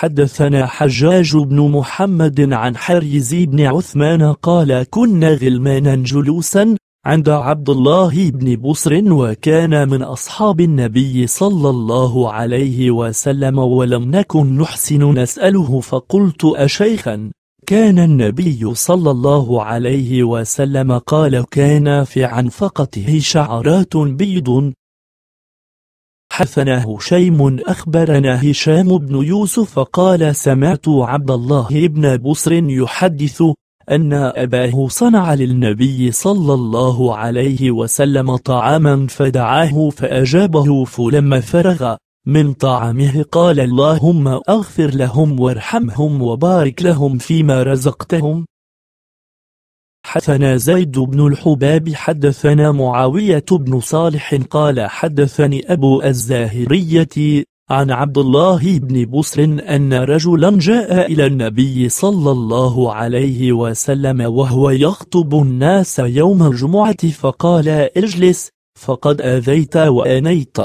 حدثنا حجاج بن محمد عن حريز بن عثمان قال كنا غلمانا جلوسا عند عبد الله بن بصر وكان من أصحاب النبي صلى الله عليه وسلم ولم نكن نحسن نسأله فقلت أشيخا كان النبي صلى الله عليه وسلم قال كان في عنفقته شعرات بيض حدثنا هشيم أخبرنا هشام بن يوسف قال سمعت عبد الله بن بصر يحدث أن أباه صنع للنبي صلى الله عليه وسلم طعاما فدعاه فأجابه فلما فرغ من طعامه قال اللهم أغفر لهم وارحمهم وبارك لهم فيما رزقتهم حدثنا زيد بن الحباب حدثنا معاوية بن صالح قال حدثني أبو الزاهرية عن عبد الله بن بسر أن رجلا جاء إلى النبي صلى الله عليه وسلم وهو يخطب الناس يوم الجمعة فقال اجلس فقد آذيت وأنيت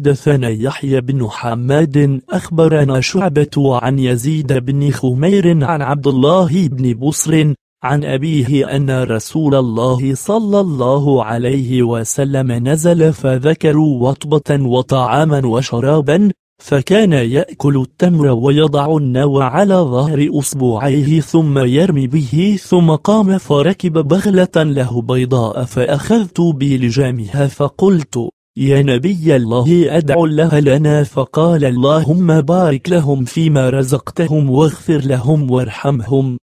حدثنا يحيى بن حماد أخبرنا شعبة عن يزيد بن خمير عن عبد الله بن بصر عن أبيه أن رسول الله صلى الله عليه وسلم نزل فذكروا وطبة وطعاما وشرابا فكان يأكل التمر ويضع النوى على ظهر أصبعيه ثم يرمي به ثم قام فركب بغلة له بيضاء فأخذت بلجامها فقلت يا نبي الله أدع الله لنا فقال اللهم بارك لهم فيما رزقتهم واغفر لهم وارحمهم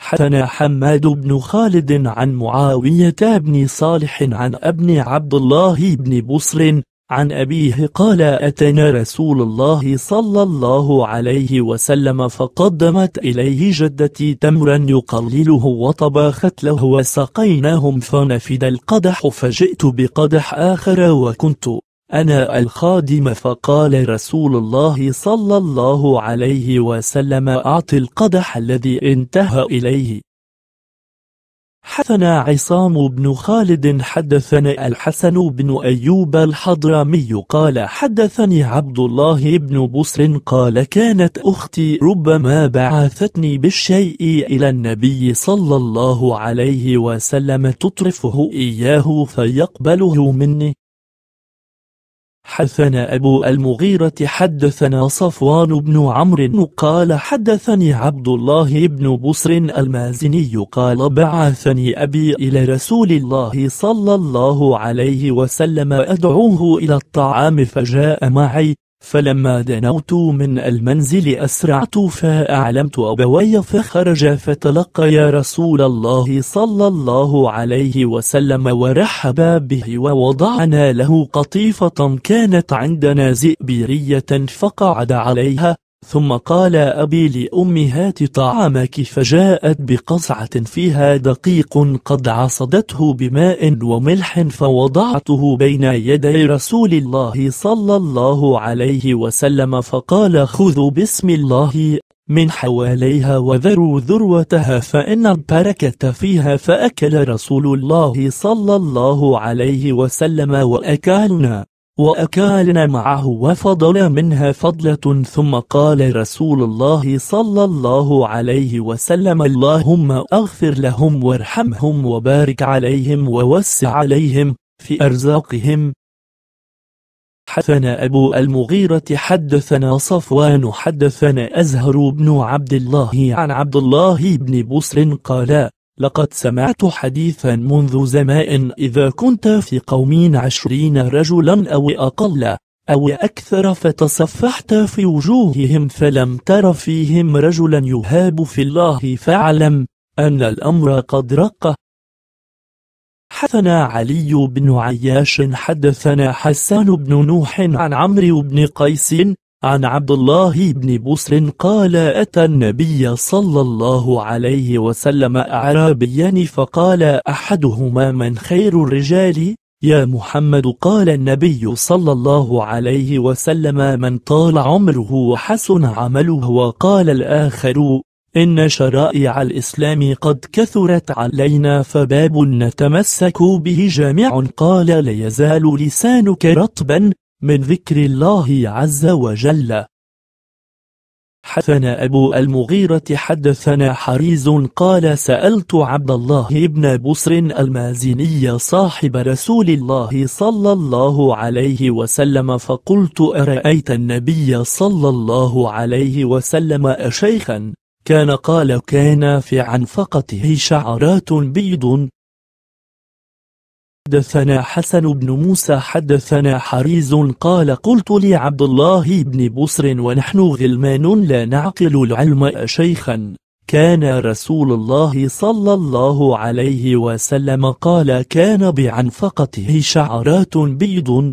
حتنا حماد بن خالد عن معاوية بن صالح عن ابن عبد الله بن بصر عن أبيه قال أتنا رسول الله صلى الله عليه وسلم فقدمت إليه جدتي تمرا يقلله وطبخت له وسقيناهم فنفد القدح فجئت بقدح آخر وكنت أنا الخادم فقال رسول الله صلى الله عليه وسلم أعطي القدح الذي انتهى إليه حدثنا عصام بن خالد حدثنا الحسن بن أيوب الحضرمي قال حدثني عبد الله بن بصر قال كانت أختي ربما بعثتني بالشيء إلى النبي صلى الله عليه وسلم تطرفه إياه فيقبله مني حدثنا أبو المغيرة حدثنا صفوان بن عمرو قال حدثني عبد الله بن بصر المازني قال بعثني أبي إلى رسول الله صلى الله عليه وسلم أدعوه إلى الطعام فجاء معي فلما دنوت من المنزل أسرعت فأعلمت أبوي فخرج فتلقى يا رسول الله صلى الله عليه وسلم ورحب به ووضعنا له قطيفة كانت عندنا زئبيرية فقعد عليها ثم قال أبي لأمي هات طعامك فجاءت بقصعة فيها دقيق قد عصدته بماء وملح فوضعته بين يدي رسول الله صلى الله عليه وسلم فقال خذوا بسم الله من حواليها وذروا ذروتها فإن البركة فيها فأكل رسول الله صلى الله عليه وسلم وأكلنا وأكالنا معه وفضل منها فضلة ثم قال رسول الله صلى الله عليه وسلم اللهم أغفر لهم وارحمهم وبارك عليهم ووسع عليهم في أرزاقهم حدثنا أبو المغيرة حدثنا صفوان حدثنا أزهر بن عبد الله عن عبد الله بن بصر قال لقد سمعت حديثا منذ زمان إذا كنت في قوم عشرين رجلا أو أقل أو أكثر فتصفحت في وجوههم فلم تر فيهم رجلا يهاب في الله فاعلم أن الأمر قد رق حدثنا علي بن عياش حدثنا حسان بن نوح عن عمرو بن قيس عن عبد الله بن بصر قال أتى النبي صلى الله عليه وسلم أعرابيان فقال أحدهما من خير الرجال يا محمد قال النبي صلى الله عليه وسلم من طال عمره وحسن عمله وقال الآخر إن شرائع الإسلام قد كثرت علينا فباب نتمسك به جامع قال ليزال لسانك رطبا من ذكر الله عز وجل حدثنا أبو المغيرة حدثنا حريز قال سألت عبد الله بن بصر المازني صاحب رسول الله صلى الله عليه وسلم فقلت أرأيت النبي صلى الله عليه وسلم أشيخا كان قال كان في عنفقته شعرات بيض حدثنا حسن بن موسى حدثنا حريز قال قلت لعبد الله بن بصر ونحن غلمان لا نعقل العلم شيخا كان رسول الله صلى الله عليه وسلم قال كان بعنفقته شعرات بيض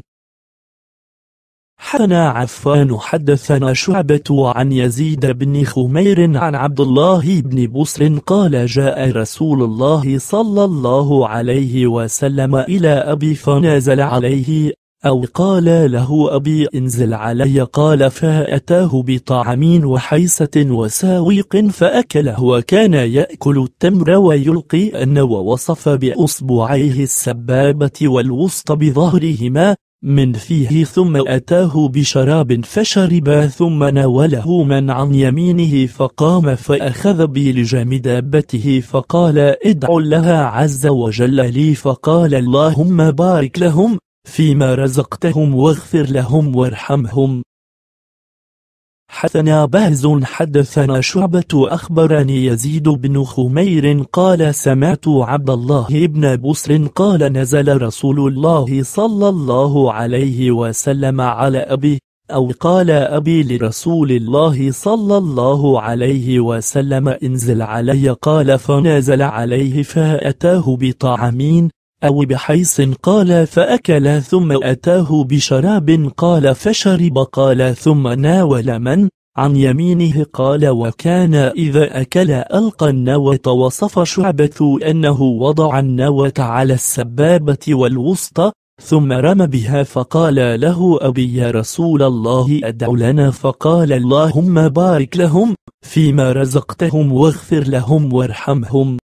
حدثنا عفان حدثنا شعبة عن يزيد بن خمير عن عبد الله بن بصر قال جاء رسول الله صلى الله عليه وسلم إلى أبي فنازل عليه أو قال له أبي انزل علي قال فأتاه بطعمين وحيسة وساويق فأكله وكان يأكل التمر ويلقي أن ووصف بأصبعيه السبابة والوسط بظهرهما من فيه ثم أتاه بشراب فشرب ثم ناوله من عن يمينه فقام فأخذ بلجام دابته فقال ادع لها عز وجل لي فقال اللهم بارك لهم فيما رزقتهم واغفر لهم وارحمهم حدثنا بهز حدثنا شعبة أخبرني يزيد بن خمير قال سمعت عبد الله بن بصر قال نزل رسول الله صلى الله عليه وسلم على أبي أو قال أبي لرسول الله صلى الله عليه وسلم انزل علي قال فنزل عليه فأتاه بطعامين أو بحيث قال فأكل ثم أتاه بشراب قال فشرب قال ثم ناول من عن يمينه قال وكان إذا أكل ألقى النوة وصف شعبة أنه وضع النوة على السبابة والوسطى ثم رمى بها فقال له أبي يا رسول الله أدع لنا فقال اللهم بارك لهم فيما رزقتهم واغفر لهم وارحمهم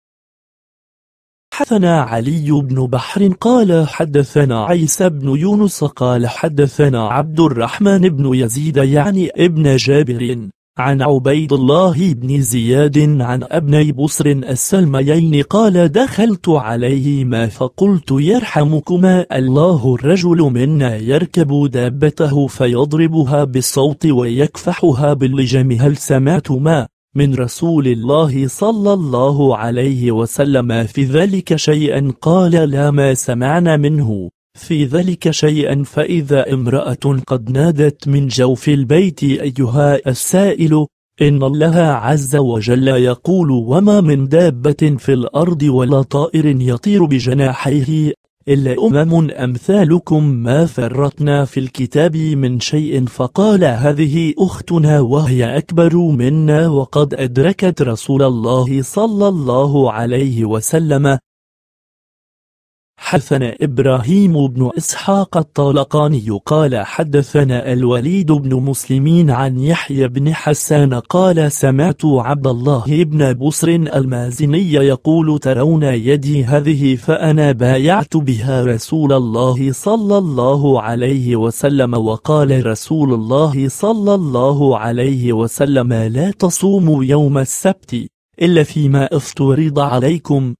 حدثنا علي بن بحر قال حدثنا عيسى بن يونس قال حدثنا عبد الرحمن بن يزيد يعني ابن جابر عن عبيد الله بن زياد عن أبني بصر السلميين قال دخلت عليهما فقلت يرحمكما الله الرجل منا يركب دابته فيضربها بالصوت ويكفحها باللجم هل سمعتما من رسول الله صلى الله عليه وسلم في ذلك شيئا قال لا ما سمعنا منه في ذلك شيئا فإذا امرأة قد نادت من جوف البيت أيها السائل إن الله عز وجل يقول وما من دابة في الأرض ولا طائر يطير بجناحيه إلا أمم أمثالكم ما فرطنا في الكتاب من شيء فقال هذه أختنا وهي أكبر منا وقد أدركت رسول الله صلى الله عليه وسلم حدثنا إبراهيم بن إسحاق الطالقاني قال حدثنا الوليد بن مسلمين عن يحيى بن حسان قال سمعت عبد الله بن بصر المازني يقول ترون يدي هذه فأنا بايعت بها رسول الله صلى الله عليه وسلم وقال رسول الله صلى الله عليه وسلم لا تصوموا يوم السبت إلا فيما افترض عليكم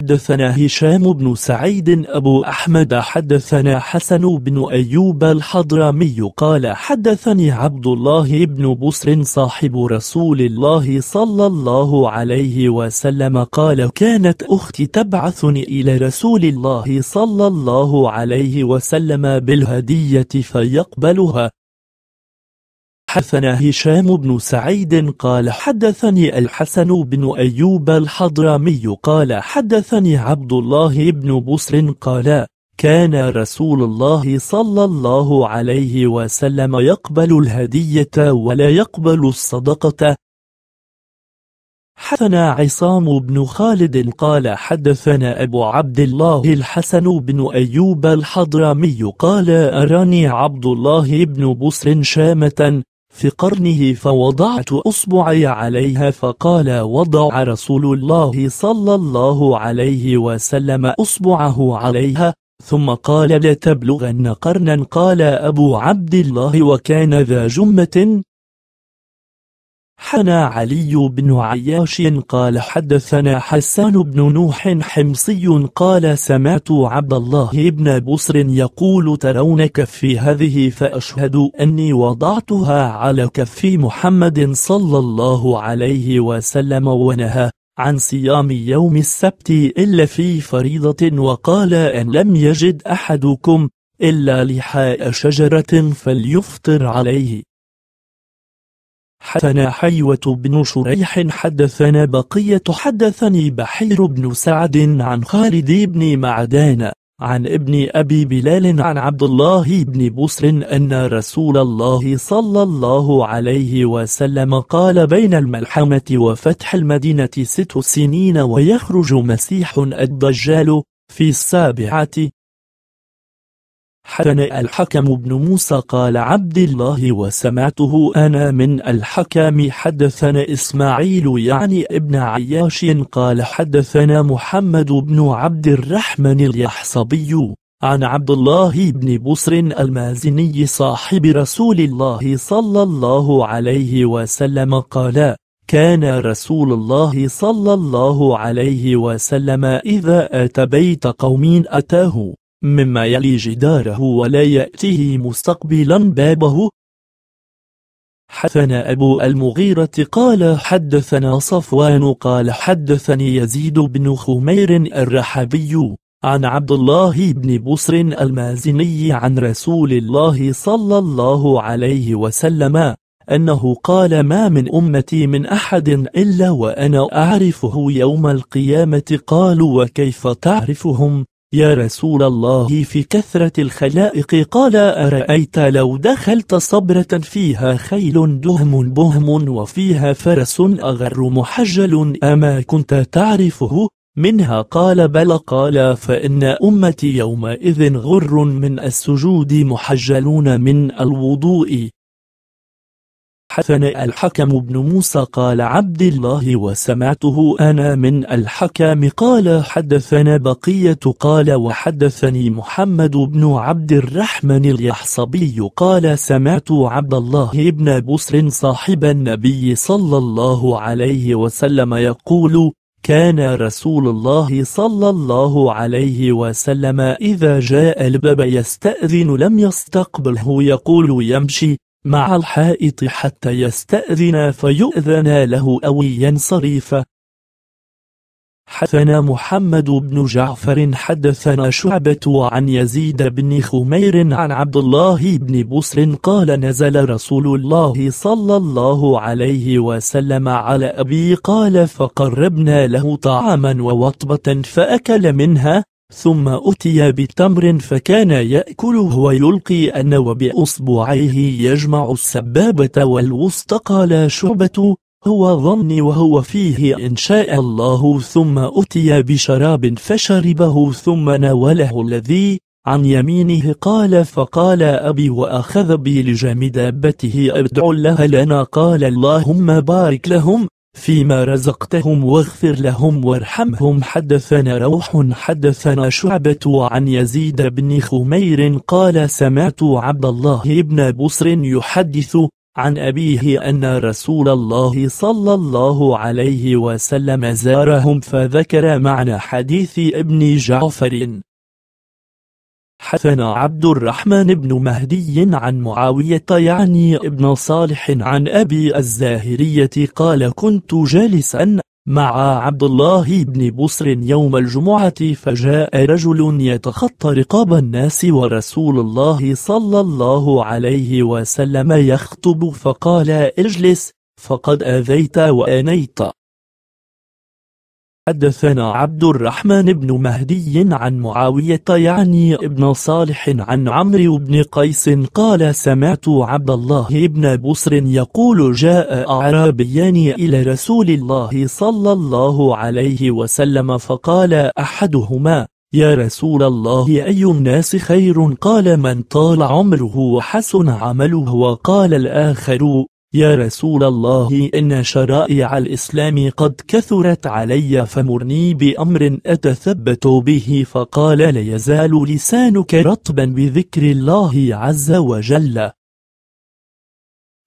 حدثنا هشام بن سعيد أبو أحمد حدثنا حسن بن أيوب الحضرمي قال حدثني عبد الله بن بصر صاحب رسول الله صلى الله عليه وسلم قال كانت أختي تبعثني إلى رسول الله صلى الله عليه وسلم بالهدية فيقبلها حدثنا هشام بن سعيد قال حدثني الحسن بن أيوب الحضرمي قال حدثني عبد الله بن بصر قال كان رسول الله صلى الله عليه وسلم يقبل الهدية ولا يقبل الصدقة حدثنا عصام بن خالد قال حدثنا أبو عبد الله الحسن بن أيوب الحضرمي قال أراني عبد الله بن بصر شامة في قرنه فوضعت أصبعي عليها فقال وضع رسول الله صلى الله عليه وسلم أصبعه عليها ثم قال لتبلغن قرنا قال أبو عبد الله وكان ذا جمة حنا علي بن عياش قال حدثنا حسان بن نوح حمصي قال سمعت عبد الله بن بصر يقول ترون كفي هذه فأشهد أني وضعتها على كف محمد صلى الله عليه وسلم ونهى عن صيام يوم السبت إلا في فريضة وقال أن لم يجد أحدكم إلا لحاء شجرة فليفطر عليه حدثنا حيوة بن شريح حدثنا بقية حدثني بحير بن سعد عن خالد بن معدان عن ابن أبي بلال عن عبد الله بن بسر أن رسول الله صلى الله عليه وسلم قال بين الملحمة وفتح المدينة ست سنين ويخرج مسيح الدجال في السابعة حدثنا الحكم بن موسى قال عبد الله وسمعته أنا من الحكم حدثنا إسماعيل يعني ابن عياش قال حدثنا محمد بن عبد الرحمن اليحصبي عن عبد الله بن بصر المازني صاحب رسول الله صلى الله عليه وسلم قال كان رسول الله صلى الله عليه وسلم إذا أتى بيت قوم أتاه مما يلي جداره ولا يأتيه مستقبلا بابه حدثنا أبو المغيرة قال حدثنا صفوان قال حدثني يزيد بن خمير الرحبي عن عبد الله بن بصر المازني عن رسول الله صلى الله عليه وسلم أنه قال ما من أمتي من أحد إلا وأنا أعرفه يوم القيامة قالوا وكيف تعرفهم يا رسول الله في كثرة الخلائق قال أرأيت لو دخلت صبرة فيها خيل دهم بهم وفيها فرس أغر محجل أما كنت تعرفه منها قال بل قال فإن أمتي يومئذ غر من السجود محجلون من الوضوء حسن الحكم بن موسى قال عبد الله وسمعته أنا من الحكم قال حدثنا بقية قال وحدثني محمد بن عبد الرحمن اليحصبي قال سمعت عبد الله بن بسر صاحب النبي صلى الله عليه وسلم يقول كان رسول الله صلى الله عليه وسلم إذا جاء الباب يستأذن لم يستقبله يقول يمشي مع الحائط حتى يستأذن فيؤذن له أو ينصرف حدثنا محمد بن جعفر حدثنا شعبة عن يزيد بن خمير عن عبد الله بن بصر قال نزل رسول الله صلى الله عليه وسلم على أبي قال فقربنا له طعاما ووطبة فأكل منها ثم أتي بتمر فكان يأكله ويلقي أن وبأصبعيه يجمع السبابة والوسط قال شعبة هو ظني وهو فيه إن شاء الله ثم أتي بشراب فشربه ثم ناوله الذي عن يمينه قال فقال أبي وأخذ بي لجام دابته ادع لها لنا قال اللهم بارك لهم فيما رزقتهم واغفر لهم وارحمهم حدثنا روح حدثنا شعبة عن يزيد بن خمير قال سمعت عبد الله بن بصر يحدث عن أبيه أن رسول الله صلى الله عليه وسلم زارهم فذكر معنى حديث ابن جعفر حدثنا عبد الرحمن بن مهدي عن معاوية يعني ابن صالح عن أبي الزاهرية قال كنت جالسا مع عبد الله بن بصر يوم الجمعة فجاء رجل يتخطى رقاب الناس ورسول الله صلى الله عليه وسلم يخطب فقال اجلس فقد آذيت وآنيت حدثنا عبد الرحمن بن مهدي عن معاوية يعني ابن صالح عن عمرو بن قيس قال سمعت عبد الله بن بصر يقول جاء أعرابيان إلى رسول الله صلى الله عليه وسلم فقال أحدهما يا رسول الله أي الناس خير قال من طال عمره وحسن عمله وقال الآخر يا رسول الله إن شرائع الإسلام قد كثرت علي فمرني بأمر أتثبت به فقال لا يزال لسانك رطبا بذكر الله عز وجل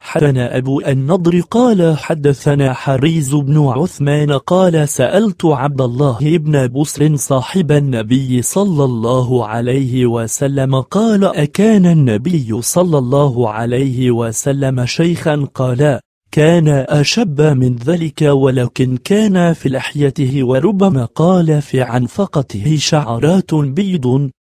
حدثنا أبو النضر قال حدثنا حريز بن عثمان قال سألت عبد الله بن بسر صاحب النبي صلى الله عليه وسلم قال أكان النبي صلى الله عليه وسلم شيخا قال كان أشب من ذلك ولكن كان في لحيته وربما قال في عنفقته شعرات بيض